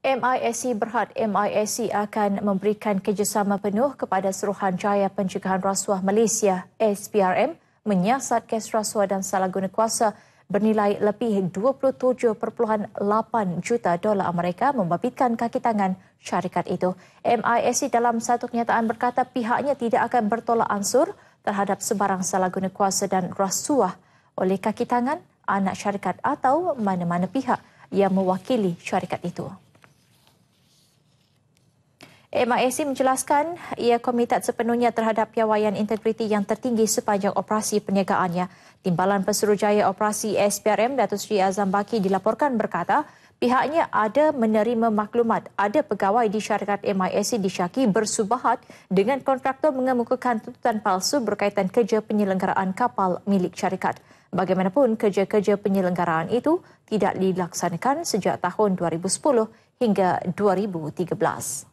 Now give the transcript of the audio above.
MISC e Berhad MISC e akan memberikan kerjasama penuh kepada Suruhanjaya Pencegahan Rasuah Malaysia SPRM menyiasat kes rasuah dan salah guna kuasa bernilai lebih 27.8 juta dolar Amerika membabitkan kaki tangan syarikat itu. MISC e dalam satu kenyataan berkata pihaknya tidak akan bertolak ansur terhadap sebarang salah guna kuasa dan rasuah oleh kaki tangan anak syarikat atau mana-mana pihak yang mewakili syarikat itu. MISC menjelaskan ia komited sepenuhnya terhadap piawaian integriti yang tertinggi sepanjang operasi perniagaannya. Timbalan Pesuruhjaya Operasi SPRM Datuk Seri Azam Baki dilaporkan berkata pihaknya ada menerima maklumat ada pegawai di syarikat MISC disyaki bersubahat dengan kontraktor mengemukakan tuntutan palsu berkaitan kerja penyelenggaraan kapal milik syarikat. Bagaimanapun, kerja-kerja penyelenggaraan itu tidak dilaksanakan sejak tahun 2010 hingga 2013.